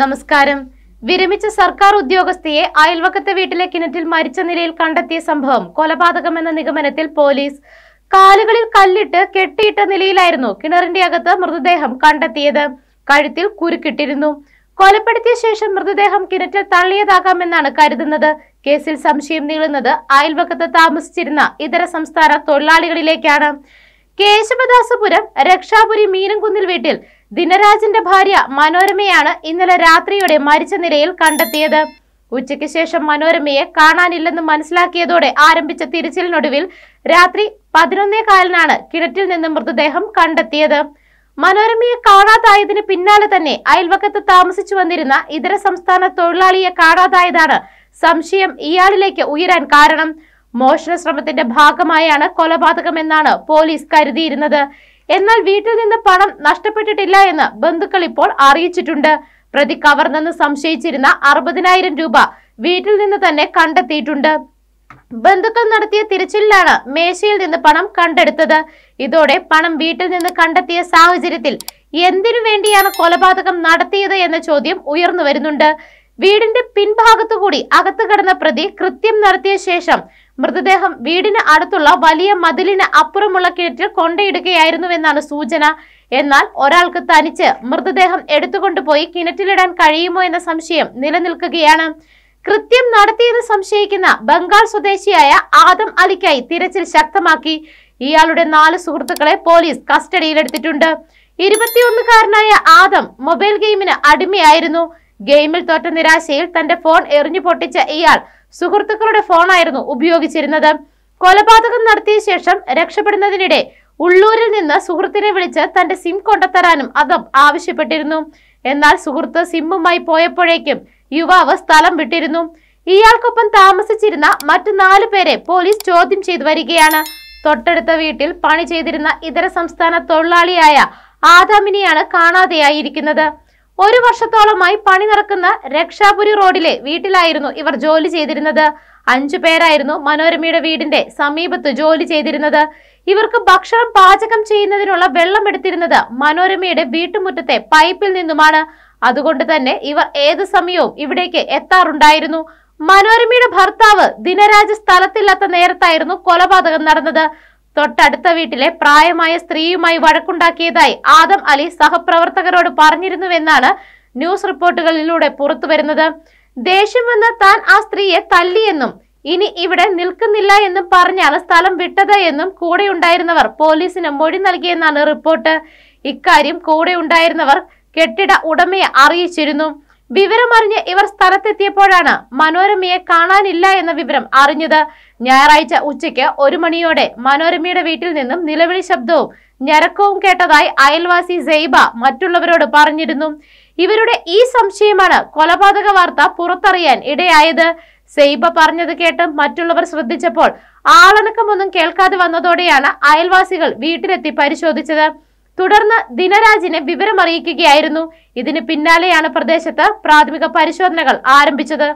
നമസ്കാരം വിരമിച്ച സർക്കാർ ഉദ്യോഗസ്ഥയെ അയൽവക്കത്തെ വീട്ടിലെ കിണറ്റിൽ മരിച്ച നിലയിൽ കണ്ടെത്തിയ സംഭവം കൊലപാതകമെന്ന നിഗമനത്തിൽ പോലീസ് കാലുകളിൽ കല്ലിട്ട് കെട്ടിയിട്ട നിലയിലായിരുന്നു കിണറിന്റെ അകത്ത് മൃതദേഹം കണ്ടെത്തിയത് കഴുത്തിൽ കുരുക്കിട്ടിരുന്നു കൊലപ്പെടുത്തിയ ശേഷം മൃതദേഹം കിണറ്റിൽ തള്ളിയതാകാമെന്നാണ് കരുതുന്നത് കേസിൽ സംശയം നീളുന്നത് അയൽവക്കത്ത് താമസിച്ചിരുന്ന ഇതര സംസ്ഥാന തൊഴിലാളികളിലേക്കാണ് കേശവദാസപുരം രക്ഷാപുരി മീനംകുന്നിൽ വീട്ടിൽ ദിനരാജന്റെ ഭാര്യ മനോരമയാണ് ഇന്നലെ രാത്രിയോടെ മരിച്ച നിലയിൽ കണ്ടെത്തിയത് ഉച്ചയ്ക്ക് ശേഷം മനോരമയെ കാണാനില്ലെന്ന് മനസ്സിലാക്കിയതോടെ ആരംഭിച്ച തിരച്ചിലിനൊടുവിൽ രാത്രി പതിനൊന്നേ കാലിനാണ് കിണറ്റിൽ നിന്ന് മൃതദേഹം കണ്ടെത്തിയത് മനോരമയെ കാണാതായതിന് പിന്നാലെ തന്നെ അയൽവക്കത്ത് താമസിച്ചു വന്നിരുന്ന ഇതര സംസ്ഥാന തൊഴിലാളിയെ കാണാതായതാണ് സംശയം ഇയാളിലേക്ക് ഉയരാൻ കാരണം മോഷണ ശ്രമത്തിന്റെ ഭാഗമായാണ് കൊലപാതകമെന്നാണ് പോലീസ് കരുതിയിരുന്നത് എന്നാൽ വീട്ടിൽ നിന്ന് പണം നഷ്ടപ്പെട്ടിട്ടില്ല എന്ന് ബന്ധുക്കൾ ഇപ്പോൾ അറിയിച്ചിട്ടുണ്ട് പ്രതി കവർന്നെന്ന് സംശയിച്ചിരുന്ന അറുപതിനായിരം രൂപ വീട്ടിൽ നിന്ന് തന്നെ കണ്ടെത്തിയിട്ടുണ്ട് ബന്ധുക്കൾ നടത്തിയ തിരച്ചിലിലാണ് മേശയിൽ നിന്ന് പണം കണ്ടെടുത്തത് ഇതോടെ പണം വീട്ടിൽ നിന്ന് കണ്ടെത്തിയ സാഹചര്യത്തിൽ എന്തിനു വേണ്ടിയാണ് കൊലപാതകം നടത്തിയത് എന്ന ചോദ്യം ഉയർന്നു വരുന്നുണ്ട് വീടിന്റെ പിൻഭാഗത്തുകൂടി അകത്തു കടന്ന പ്രതി കൃത്യം നടത്തിയ ശേഷം മൃതദേഹം വീടിന് അടുത്തുള്ള വലിയ മതിലിന് അപ്പുറമുള്ള കിണറ്റിൽ കൊണ്ടയിടുകയായിരുന്നുവെന്നാണ് സൂചന എന്നാൽ ഒരാൾക്ക് തനിച്ച് മൃതദേഹം എടുത്തുകൊണ്ടുപോയി കിണറ്റിലിടാൻ കഴിയുമോ എന്ന സംശയം നിലനിൽക്കുകയാണ് കൃത്യം നടത്തിയെന്ന് സംശയിക്കുന്ന ബംഗാൾ സ്വദേശിയായ ആദം അലിക്കായി തിരച്ചിൽ ശക്തമാക്കി ഇയാളുടെ നാല് സുഹൃത്തുക്കളെ പോലീസ് കസ്റ്റഡിയിലെടുത്തിട്ടുണ്ട് ഇരുപത്തിയൊന്നുകാരനായ ആദം മൊബൈൽ ഗെയിമിന് അടിമയായിരുന്നു ഗെയിമിൽ തോറ്റ നിരാശയിൽ തന്റെ ഫോൺ എറിഞ്ഞു പൊട്ടിച്ച ഇയാൾ സുഹൃത്തുക്കളുടെ ഫോണായിരുന്നു ഉപയോഗിച്ചിരുന്നത് കൊലപാതകം നടത്തിയ ശേഷം രക്ഷപ്പെടുന്നതിനിടെ ഉള്ളൂരിൽ നിന്ന് സുഹൃത്തിനെ വിളിച്ച് തന്റെ സിം കൊണ്ടുത്തരാനും അദ്ദേഹം ആവശ്യപ്പെട്ടിരുന്നു എന്നാൽ സുഹൃത്ത് സിമ്മുമായി പോയപ്പോഴേക്കും യുവാവ് സ്ഥലം വിട്ടിരുന്നു ഇയാൾക്കൊപ്പം താമസിച്ചിരുന്ന മറ്റു നാലു പേരെ പോലീസ് ചോദ്യം ചെയ്തു വരികയാണ് തൊട്ടടുത്ത വീട്ടിൽ പണി ചെയ്തിരുന്ന ഇതര സംസ്ഥാന തൊഴിലാളിയായ ആദാമിനെയാണ് കാണാതെയായിരിക്കുന്നത് ഒരു വർഷത്തോളമായി പണി നടക്കുന്ന രക്ഷാപുരി റോഡിലെ വീട്ടിലായിരുന്നു ഇവർ ജോലി ചെയ്തിരുന്നത് അഞ്ചു പേരായിരുന്നു മനോരമയുടെ വീടിന്റെ സമീപത്ത് ജോലി ചെയ്തിരുന്നത് ഇവർക്ക് ഭക്ഷണം പാചകം ചെയ്യുന്നതിനുള്ള വെള്ളം എടുത്തിരുന്നത് മനോരമയുടെ വീട്ടുമുറ്റത്തെ പൈപ്പിൽ നിന്നുമാണ് അതുകൊണ്ട് തന്നെ ഇവർ ഏത് സമയവും ഇവിടേക്ക് എത്താറുണ്ടായിരുന്നു മനോരമയുടെ ഭർത്താവ് ദിനരാജ് സ്ഥലത്തില്ലാത്ത നേരത്തായിരുന്നു കൊലപാതകം നടന്നത് തൊട്ടടുത്ത വീട്ടിലെ പ്രായമായ സ്ത്രീയുമായി വഴക്കുണ്ടാക്കിയതായി ആദം അലി സഹപ്രവർത്തകരോട് പറഞ്ഞിരുന്നുവെന്നാണ് ന്യൂസ് റിപ്പോർട്ടുകളിലൂടെ പുറത്തുവരുന്നത് ദേഷ്യം വന്ന് താൻ ആ സ്ത്രീയെ തല്ലിയെന്നും ഇനി ഇവിടെ നിൽക്കുന്നില്ല എന്നും പറഞ്ഞാണ് സ്ഥലം വിട്ടത് എന്നും കൂടെ ഉണ്ടായിരുന്നവർ പോലീസിന് മൊഴി നൽകിയെന്നാണ് റിപ്പോർട്ട് ഇക്കാര്യം കൂടെ ഉണ്ടായിരുന്നവർ കെട്ടിട ഉടമയെ അറിയിച്ചിരുന്നു വിവരമറിഞ്ഞ് ഇവർ സ്ഥലത്തെത്തിയപ്പോഴാണ് മനോരമയെ കാണാനില്ല എന്ന വിവരം അറിഞ്ഞത് ഞായറാഴ്ച ഉച്ചയ്ക്ക് ഒരു മണിയോടെ മനോരമയുടെ വീട്ടിൽ നിന്നും നിലവിളി ശബ്ദവും ഞരക്കവും കേട്ടതായി അയൽവാസി സെയ്ബ മറ്റുള്ളവരോട് പറഞ്ഞിരുന്നു ഇവരുടെ ഈ സംശയമാണ് കൊലപാതക വാർത്ത പുറത്തറിയാൻ ഇടയായത് സെയ്ബ പറഞ്ഞത് കേട്ട് മറ്റുള്ളവർ ശ്രദ്ധിച്ചപ്പോൾ ആളണക്കമൊന്നും കേൾക്കാതെ വന്നതോടെയാണ് അയൽവാസികൾ വീട്ടിലെത്തി പരിശോധിച്ചത് തുടർന്ന് ദിനരാജിനെ വിവരമറിയിക്കുകയായിരുന്നു ഇതിന് പിന്നാലെയാണ് പ്രദേശത്ത് പ്രാഥമിക പരിശോധനകൾ ആരംഭിച്ചത്